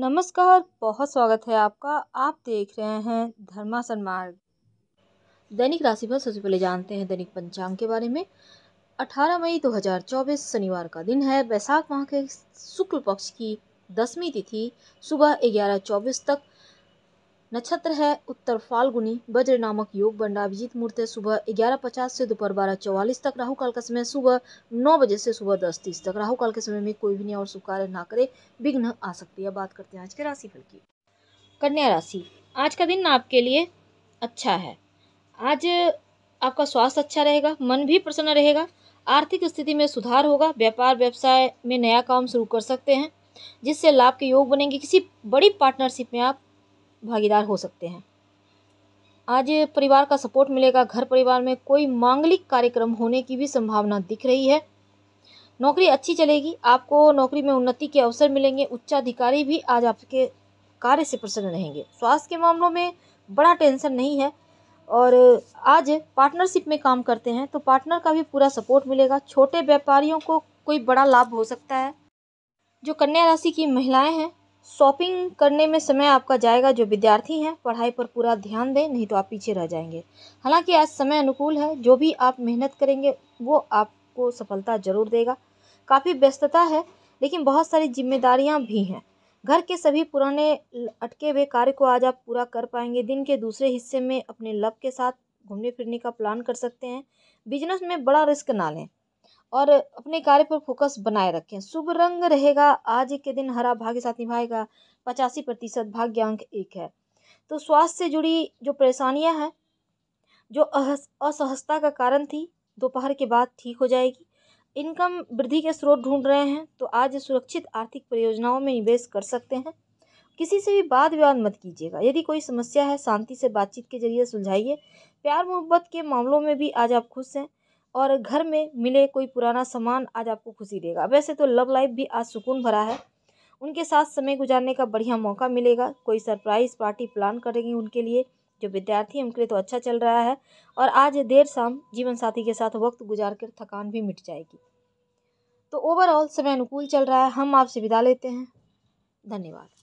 नमस्कार बहुत स्वागत है आपका आप देख रहे हैं धर्मा सन्मार्ग दैनिक राशिफल सबसे पहले जानते हैं दैनिक पंचांग के बारे में 18 मई 2024 शनिवार का दिन है बैसाख माह के शुक्ल पक्ष की दसवीं तिथि सुबह ग्यारह चौबीस तक नक्षत्र है उत्तर फाल्गुनी बज्र नामक योग बंडा अभिजीत मुहूर्त है सुबह ग्यारह पचास से दोपहर बारह चौवालीस तक राहु काल का समय सुबह नौ बजे से सुबह दस तीस तक राहु काल के समय में कोई भी नहीं और शुभ कार्य ना करे विघ्न आ सकती है बात करते हैं आज के फल की कन्या राशि आज का दिन आपके लिए अच्छा है आज आपका स्वास्थ्य अच्छा रहेगा मन भी प्रसन्न रहेगा आर्थिक स्थिति में सुधार होगा व्यापार व्यवसाय में नया काम शुरू कर सकते हैं जिससे लाभ के योग बनेंगे किसी बड़ी पार्टनरशिप में आप भागीदार हो सकते हैं आज परिवार का सपोर्ट मिलेगा घर परिवार में कोई मांगलिक कार्यक्रम होने की भी संभावना दिख रही है नौकरी अच्छी चलेगी आपको नौकरी में उन्नति के अवसर मिलेंगे उच्चाधिकारी भी आज आपके कार्य से प्रसन्न रहेंगे स्वास्थ्य के मामलों में बड़ा टेंशन नहीं है और आज पार्टनरशिप में काम करते हैं तो पार्टनर का भी पूरा सपोर्ट मिलेगा छोटे व्यापारियों को कोई बड़ा लाभ हो सकता है जो कन्या राशि की महिलाएं हैं शॉपिंग करने में समय आपका जाएगा जो विद्यार्थी हैं पढ़ाई पर पूरा ध्यान दें नहीं तो आप पीछे रह जाएंगे हालांकि आज समय अनुकूल है जो भी आप मेहनत करेंगे वो आपको सफलता ज़रूर देगा काफ़ी व्यस्तता है लेकिन बहुत सारी जिम्मेदारियाँ भी हैं घर के सभी पुराने अटके हुए कार्य को आज आप पूरा कर पाएंगे दिन के दूसरे हिस्से में अपने लव के साथ घूमने फिरने का प्लान कर सकते हैं बिजनेस में बड़ा रिस्क ना लें और अपने कार्य पर फोकस बनाए रखें शुभ रंग रहेगा आज के दिन हरा भाग्य साथ निभाएगा पचासी प्रतिशत भाग्य अंक एक है तो स्वास्थ्य से जुड़ी जो परेशानियां हैं जो असहजता का कारण थी दोपहर के बाद ठीक हो जाएगी इनकम वृद्धि के स्रोत ढूंढ रहे हैं तो आज सुरक्षित आर्थिक परियोजनाओं में निवेश कर सकते हैं किसी से भी वाद विवाद मत कीजिएगा यदि कोई समस्या है शांति से बातचीत के जरिए सुलझाइए प्यार मोहब्बत के मामलों में भी आज आप खुश हैं और घर में मिले कोई पुराना सामान आज आपको खुशी देगा वैसे तो लव लाइफ भी आज सुकून भरा है उनके साथ समय गुजारने का बढ़िया मौका मिलेगा कोई सरप्राइज़ पार्टी प्लान करेंगे उनके लिए जो विद्यार्थी हैं उनके लिए तो अच्छा चल रहा है और आज देर शाम जीवन साथी के साथ वक्त गुजार कर थकान भी मिट जाएगी तो ओवरऑल समय अनुकूल चल रहा है हम आपसे विदा लेते हैं धन्यवाद